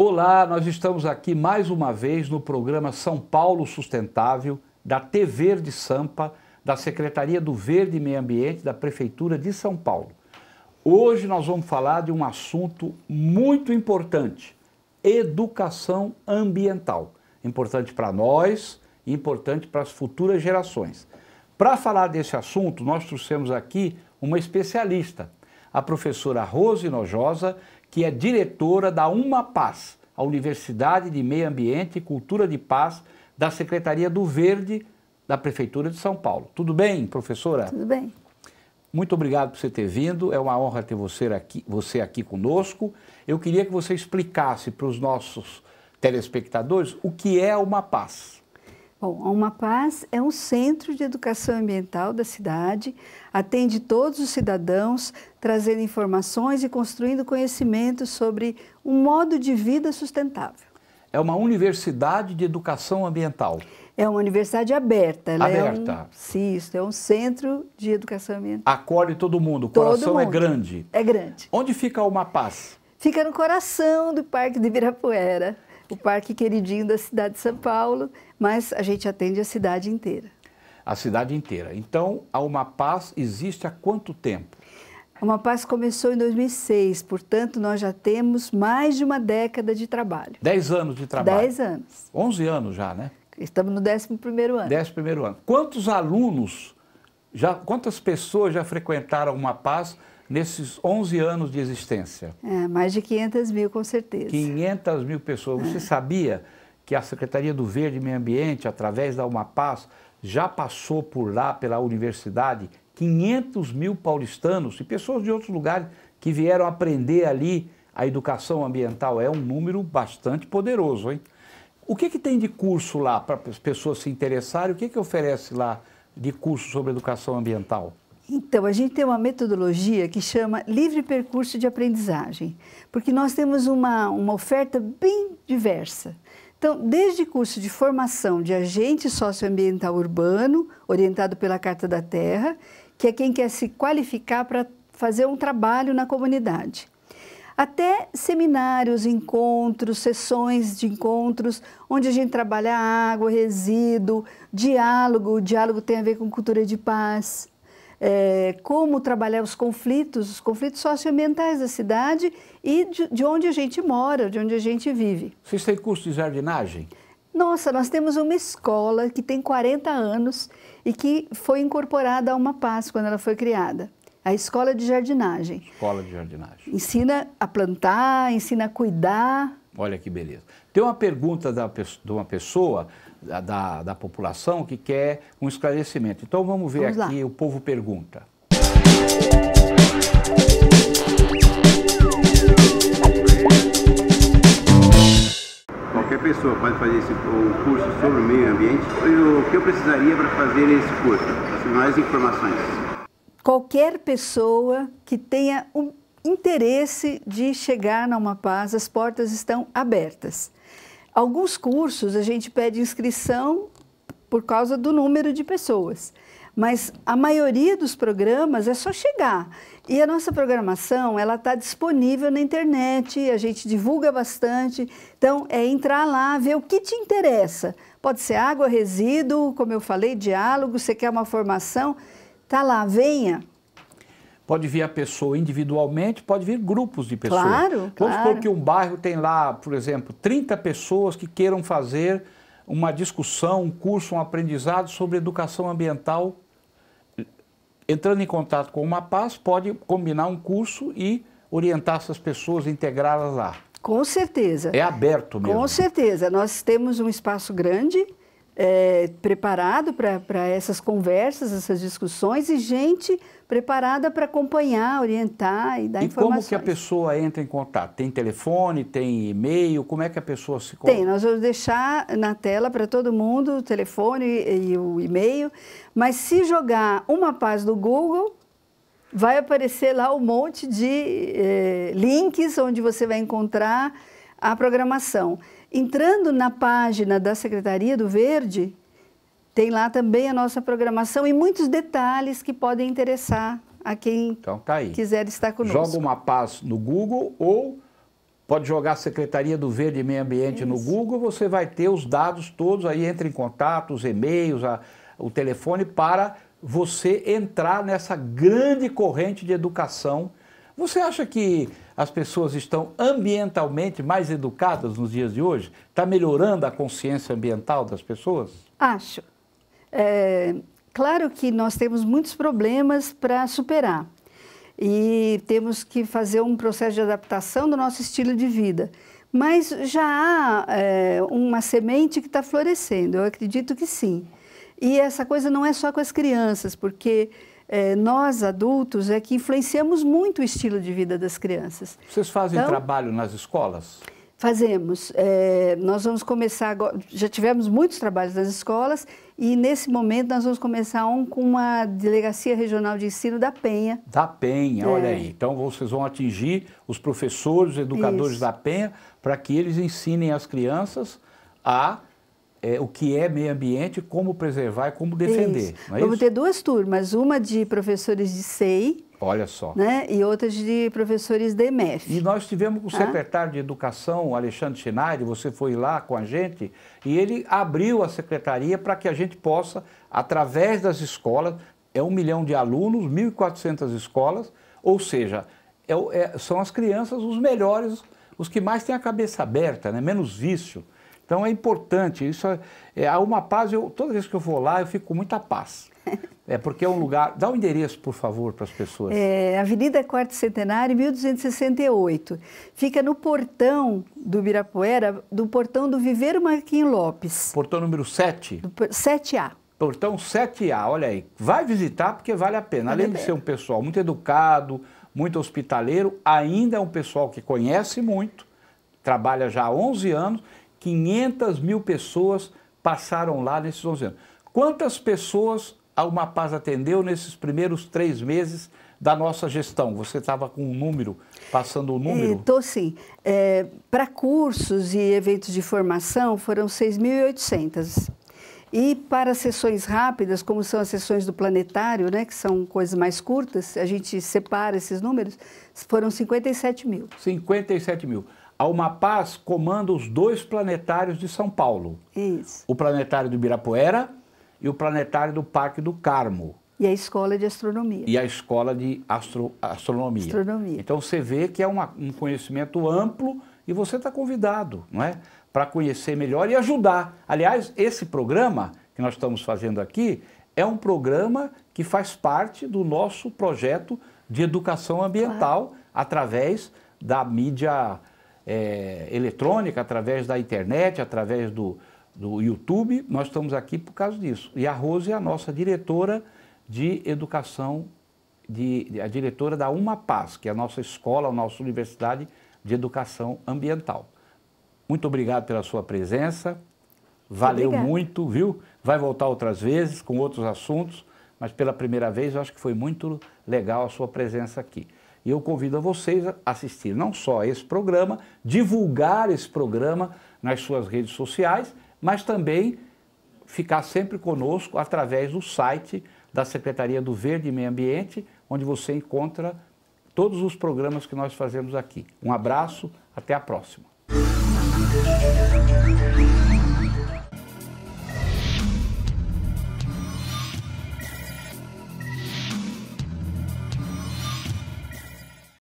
Olá, nós estamos aqui mais uma vez no programa São Paulo Sustentável da TV de Sampa, da Secretaria do Verde e Meio Ambiente da Prefeitura de São Paulo. Hoje nós vamos falar de um assunto muito importante: educação ambiental. Importante para nós e importante para as futuras gerações. Para falar desse assunto, nós trouxemos aqui uma especialista, a professora Rose Nojosa, que é diretora da Uma Paz, a Universidade de Meio Ambiente e Cultura de Paz da Secretaria do Verde da Prefeitura de São Paulo. Tudo bem, professora? Tudo bem. Muito obrigado por você ter vindo. É uma honra ter você aqui, você aqui conosco. Eu queria que você explicasse para os nossos telespectadores o que é uma paz. Bom, a Uma Paz é um centro de educação ambiental da cidade, atende todos os cidadãos, trazendo informações e construindo conhecimento sobre um modo de vida sustentável. É uma universidade de educação ambiental. É uma universidade aberta. aberta. Né? É um, sim, isso, é um centro de educação ambiental. Acolhe todo mundo, o todo coração é mundo. é grande. É grande. Onde fica a Uma Paz? Fica no coração do Parque de Ibirapuera o parque queridinho da cidade de São Paulo, mas a gente atende a cidade inteira. A cidade inteira. Então, a Uma Paz existe há quanto tempo? A Uma Paz começou em 2006, portanto, nós já temos mais de uma década de trabalho. Dez anos de trabalho? Dez anos. Onze anos já, né? Estamos no décimo primeiro ano. Décimo primeiro ano. Quantos alunos, já, quantas pessoas já frequentaram a Uma Paz nesses 11 anos de existência? É, mais de 500 mil, com certeza. 500 mil pessoas. Você é. sabia que a Secretaria do Verde e Meio Ambiente, através da Uma Paz, já passou por lá, pela universidade, 500 mil paulistanos e pessoas de outros lugares que vieram aprender ali a educação ambiental. É um número bastante poderoso, hein? O que, que tem de curso lá para as pessoas se interessarem? O que, que oferece lá de curso sobre educação ambiental? Então, a gente tem uma metodologia que chama livre percurso de aprendizagem, porque nós temos uma, uma oferta bem diversa. Então, desde curso de formação de agente socioambiental urbano, orientado pela Carta da Terra, que é quem quer se qualificar para fazer um trabalho na comunidade, até seminários, encontros, sessões de encontros, onde a gente trabalha água, resíduo, diálogo. O diálogo tem a ver com cultura de paz é, como trabalhar os conflitos, os conflitos socioambientais da cidade e de, de onde a gente mora, de onde a gente vive. Vocês têm curso de jardinagem? Nossa, nós temos uma escola que tem 40 anos e que foi incorporada a uma paz quando ela foi criada. A escola de jardinagem. Escola de jardinagem. Ensina a plantar, ensina a cuidar Olha que beleza. Tem uma pergunta da, de uma pessoa da, da população que quer um esclarecimento. Então vamos ver vamos aqui, lá. o povo pergunta. Qualquer pessoa pode fazer esse, o curso sobre o meio ambiente. O que eu precisaria para fazer esse curso? As assim, mais informações. Qualquer pessoa que tenha um interesse de chegar numa paz, as portas estão abertas. Alguns cursos a gente pede inscrição por causa do número de pessoas, mas a maioria dos programas é só chegar. E a nossa programação ela está disponível na internet, a gente divulga bastante. Então é entrar lá, ver o que te interessa. Pode ser água, resíduo, como eu falei, diálogo. Você quer uma formação? Tá lá, venha. Pode vir a pessoa individualmente, pode vir grupos de pessoas. Claro, claro. Vamos supor que um bairro tem lá, por exemplo, 30 pessoas que queiram fazer uma discussão, um curso, um aprendizado sobre educação ambiental. Entrando em contato com uma paz, pode combinar um curso e orientar essas pessoas, integrá-las lá. Com certeza. É aberto mesmo. Com certeza. Nós temos um espaço grande é, preparado para essas conversas, essas discussões e gente preparada para acompanhar, orientar e dar e informações. E como que a pessoa entra em contato? Tem telefone, tem e-mail? Como é que a pessoa se conta? Tem, nós vamos deixar na tela para todo mundo o telefone e, e o e-mail, mas se jogar uma paz do Google, vai aparecer lá um monte de eh, links onde você vai encontrar a programação. Entrando na página da Secretaria do Verde, tem lá também a nossa programação e muitos detalhes que podem interessar a quem então, tá quiser estar conosco. Joga uma paz no Google ou pode jogar Secretaria do Verde e Meio Ambiente no Google, você vai ter os dados todos aí, entre em contato, os e-mails, a, o telefone para você entrar nessa grande corrente de educação. Você acha que as pessoas estão ambientalmente mais educadas nos dias de hoje? Está melhorando a consciência ambiental das pessoas? Acho. É, claro que nós temos muitos problemas para superar e temos que fazer um processo de adaptação do nosso estilo de vida. Mas já há é, uma semente que está florescendo, eu acredito que sim. E essa coisa não é só com as crianças, porque é, nós adultos é que influenciamos muito o estilo de vida das crianças. Vocês fazem então, trabalho nas escolas? Fazemos. É, nós vamos começar agora. Já tivemos muitos trabalhos nas escolas e nesse momento nós vamos começar um com uma delegacia regional de ensino da Penha. Da Penha, é. olha aí. Então vocês vão atingir os professores, os educadores Isso. da Penha para que eles ensinem as crianças a é, o que é meio ambiente, como preservar e como defender. É Vamos ter duas turmas, uma de professores de SEI. Olha só. Né, e outras de professores de EMEF. E nós tivemos com o ah. secretário de Educação, Alexandre Schneider, você foi lá com a gente, e ele abriu a secretaria para que a gente possa, através das escolas, é um milhão de alunos, 1.400 escolas, ou seja, é, é, são as crianças os melhores, os que mais têm a cabeça aberta, né, menos vício. Então é importante, isso é, é uma paz, eu, toda vez que eu vou lá eu fico com muita paz. É porque é um lugar. Dá o um endereço, por favor, para as pessoas. É, Avenida Quarto Centenário, 1268. Fica no portão do Birapuera, do portão do Viveiro Marquinhos Lopes. Portão número 7? Do, 7A. Portão 7A, olha aí. Vai visitar porque vale a pena. Vale Além de ser um pessoal muito educado, muito hospitaleiro, ainda é um pessoal que conhece muito, trabalha já há 11 anos 500 mil pessoas passaram lá nesses 11 anos. Quantas pessoas a Uma Paz atendeu nesses primeiros três meses da nossa gestão? Você estava com um número, passando o um número? Estou então, sim. É, Para cursos e eventos de formação foram 6.800. E para sessões rápidas, como são as sessões do planetário, né, que são coisas mais curtas, a gente separa esses números, foram 57 mil. 57 mil a Uma Paz comanda os dois planetários de São Paulo. Isso. O planetário do Ibirapuera e o planetário do Parque do Carmo. E a escola de astronomia. E a escola de astro, astronomia. astronomia. Então você vê que é uma, um conhecimento amplo e você está convidado, não é? Para conhecer melhor e ajudar. Aliás, esse programa que nós estamos fazendo aqui é um programa que faz parte do nosso projeto de educação ambiental claro. através da mídia é, eletrônica, através da internet, através do, do YouTube. Nós estamos aqui por causa disso. E a Rose é a nossa diretora de educação, de, de, a diretora da Uma Paz, que é a nossa escola, a nossa universidade de educação ambiental. Muito obrigado pela sua presença. Valeu Obrigada. muito, viu? Vai voltar outras vezes com outros assuntos, mas pela primeira vez eu acho que foi muito legal a sua presença aqui. E eu convido a vocês a assistir não só esse programa, divulgar esse programa nas suas redes sociais, mas também ficar sempre conosco através do site da Secretaria do Verde e Meio Ambiente, onde você encontra todos os programas que nós fazemos aqui. Um abraço, até a próxima.